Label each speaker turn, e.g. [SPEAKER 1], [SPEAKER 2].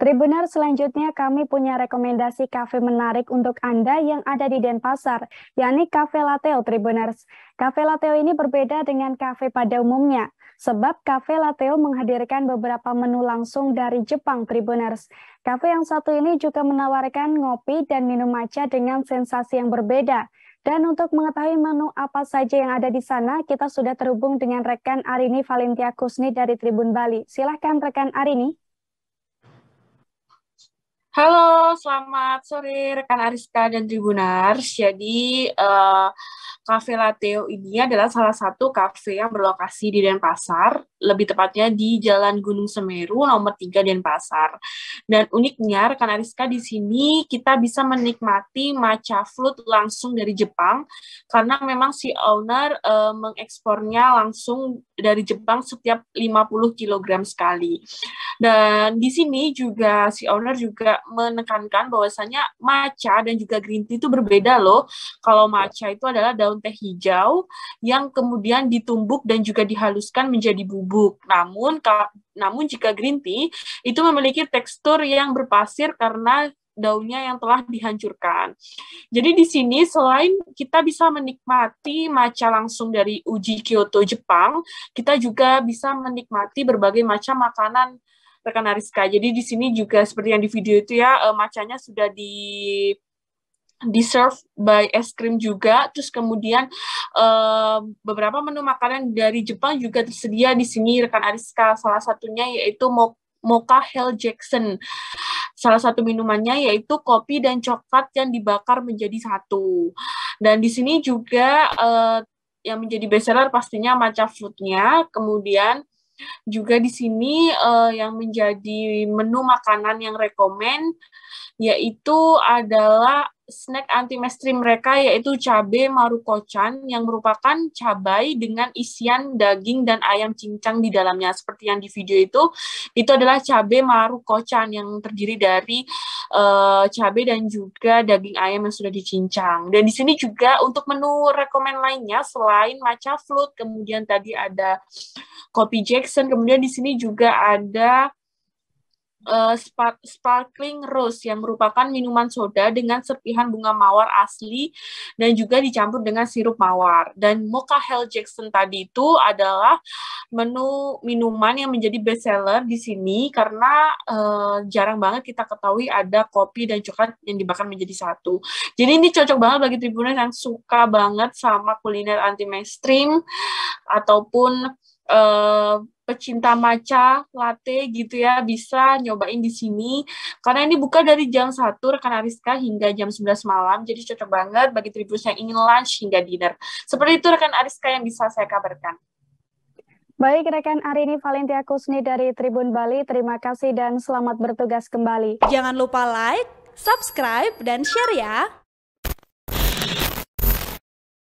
[SPEAKER 1] Tribuner selanjutnya kami punya rekomendasi kafe menarik untuk Anda yang ada di Denpasar, yakni Cafe Latteo, Tribuners. Cafe Latteo ini berbeda dengan kafe pada umumnya, sebab Cafe Latteo menghadirkan beberapa menu langsung dari Jepang Tribuners. Kafe yang satu ini juga menawarkan ngopi dan minum matcha dengan sensasi yang berbeda. Dan untuk mengetahui menu apa saja yang ada di sana, kita sudah terhubung dengan rekan Arini Valentia Kusni dari Tribun Bali. Silahkan rekan Arini.
[SPEAKER 2] Halo, selamat sore rekan Ariska dan Tribunars. Jadi, uh, Cafe Lateo ini adalah salah satu kafe yang berlokasi di Denpasar, lebih tepatnya di Jalan Gunung Semeru nomor 3 Denpasar. Dan uniknya rekan Ariska di sini kita bisa menikmati matcha flute langsung dari Jepang karena memang si owner uh, eh, mengekspornya langsung dari Jepang setiap 50 kg sekali. Dan di sini juga si owner juga menekankan bahwasanya matcha dan juga green tea itu berbeda loh. Kalau ya. matcha itu adalah daun teh hijau yang kemudian ditumbuk dan juga dihaluskan menjadi bubuk. Namun namun jika green tea itu memiliki tekstur yang berpasir karena daunnya yang telah dihancurkan. Jadi di sini selain kita bisa menikmati maca langsung dari uji Kyoto Jepang, kita juga bisa menikmati berbagai macam makanan rekan Ariska. Jadi di sini juga seperti yang di video itu ya, uh, macanya sudah di di serve by es krim juga. Terus kemudian uh, beberapa menu makanan dari Jepang juga tersedia di sini rekan Ariska. Salah satunya yaitu Mocha Hell Jackson. Salah satu minumannya yaitu kopi dan coklat yang dibakar menjadi satu. Dan di sini juga uh, yang menjadi best seller pastinya matcha fruitnya, kemudian juga di sini uh, yang menjadi menu makanan yang rekomend yaitu adalah snack anti mainstream mereka yaitu cabai marukocan yang merupakan cabai dengan isian daging dan ayam cincang di dalamnya seperti yang di video itu itu adalah cabai marukocan yang terdiri dari uh, eh, cabai dan juga daging ayam yang sudah dicincang. Dan di sini juga untuk menu rekomend lainnya selain maca float, kemudian tadi ada Kopi Jackson. Kemudian di sini juga ada uh, eh, spark, sparkling rose yang merupakan minuman soda dengan serpihan bunga mawar asli dan juga dicampur dengan sirup mawar. Dan Mocha Hell Jackson tadi itu adalah menu minuman yang menjadi best seller di sini karena uh, jarang banget kita ketahui ada kopi dan coklat yang dibakar menjadi satu. Jadi ini cocok banget bagi tribuners yang suka banget sama kuliner anti mainstream ataupun Eh, pecinta maca, latte gitu ya bisa nyobain di sini karena ini buka dari jam 1 rekan Ariska hingga jam 11 malam jadi cocok banget bagi tribus yang ingin lunch hingga dinner. Seperti itu rekan Ariska yang bisa saya kabarkan.
[SPEAKER 1] Baik rekan Arini Valentia Kusni dari Tribun Bali, terima kasih dan selamat bertugas kembali. Jangan lupa like, subscribe, dan share ya.